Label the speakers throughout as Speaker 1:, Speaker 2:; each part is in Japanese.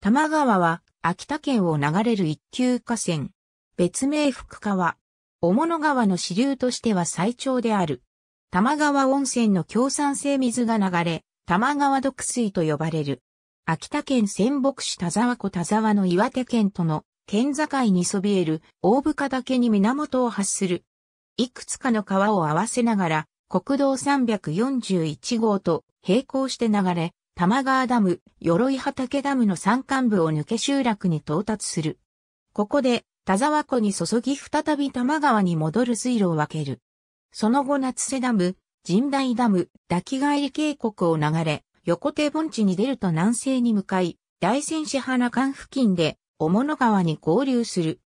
Speaker 1: 玉川は秋田県を流れる一級河川。別名福川。小物川の支流としては最長である。玉川温泉の共産性水が流れ、玉川毒水と呼ばれる。秋田県仙北市田沢湖田沢の岩手県との県境にそびえる大深岳に源を発する。いくつかの川を合わせながら国道341号と並行して流れ、玉川ダム、鎧畑ダムの山間部を抜け集落に到達する。ここで、田沢湖に注ぎ再び玉川に戻る水路を分ける。その後夏瀬ダム、神代ダム、抱き返り渓谷を流れ、横手盆地に出ると南西に向かい、大仙市花間付近で、小物川に合流する。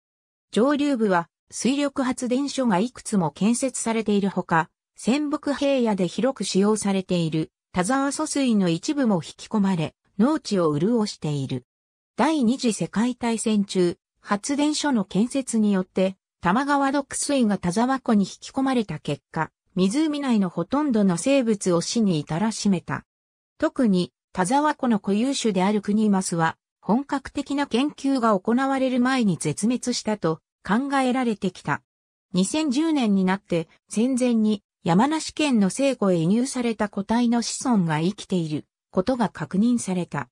Speaker 1: 上流部は、水力発電所がいくつも建設されているほか、仙北平野で広く使用されている田沢疎水の一部も引き込まれ、農地を潤している。第二次世界大戦中、発電所の建設によって、玉川毒水が田沢湖に引き込まれた結果、湖内のほとんどの生物を死に至らしめた。特に、田沢湖の固有種であるクニマスは、本格的な研究が行われる前に絶滅したと考えられてきた。2010年になって戦前に山梨県の聖子へ移入された個体の子孫が生きていることが確認された。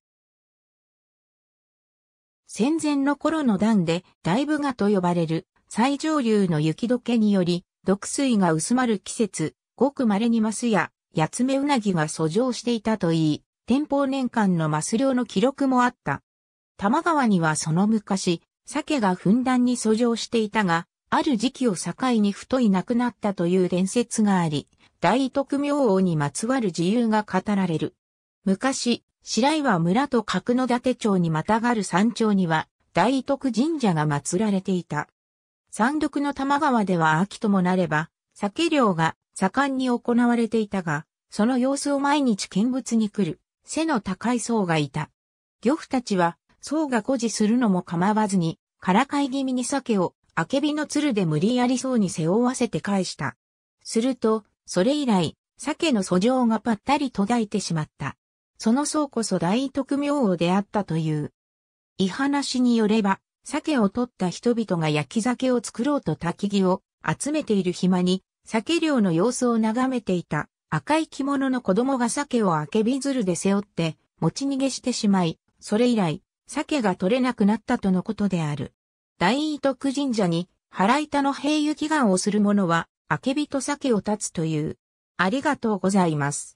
Speaker 1: 戦前の頃の段で大部賀と呼ばれる最上流の雪解けにより毒水が薄まる季節、ごく稀にマスやヤツメウナギが遡上していたといい、天保年間のマス漁の記録もあった。多摩川にはその昔、鮭がふんだんに遡上していたが、ある時期を境に太い亡くなったという伝説があり、大徳明王にまつわる自由が語られる。昔、白岩村と角館町にまたがる山頂には、大徳神社が祀られていた。山麓の玉川では秋ともなれば、酒漁が盛んに行われていたが、その様子を毎日見物に来る、背の高い僧がいた。漁夫たちは、僧が孤児するのも構わずに、からかい気味に酒をアケビの鶴で無理やりそうに背負わせて返した。すると、それ以来、鮭の訴状がぱったり途絶えてしまった。その僧こそ大徳明王であったという。い話によれば、鮭を取った人々が焼き酒を作ろうと焚き木を集めている暇に、鮭漁の様子を眺めていた赤い着物の子供が鮭をアケビ鶴で背負って持ち逃げしてしまい、それ以来、鮭が取れなくなったとのことである。大伊徳神社に、腹板の平癒祈願をする者は、明け人酒を断つという。ありがとうございます。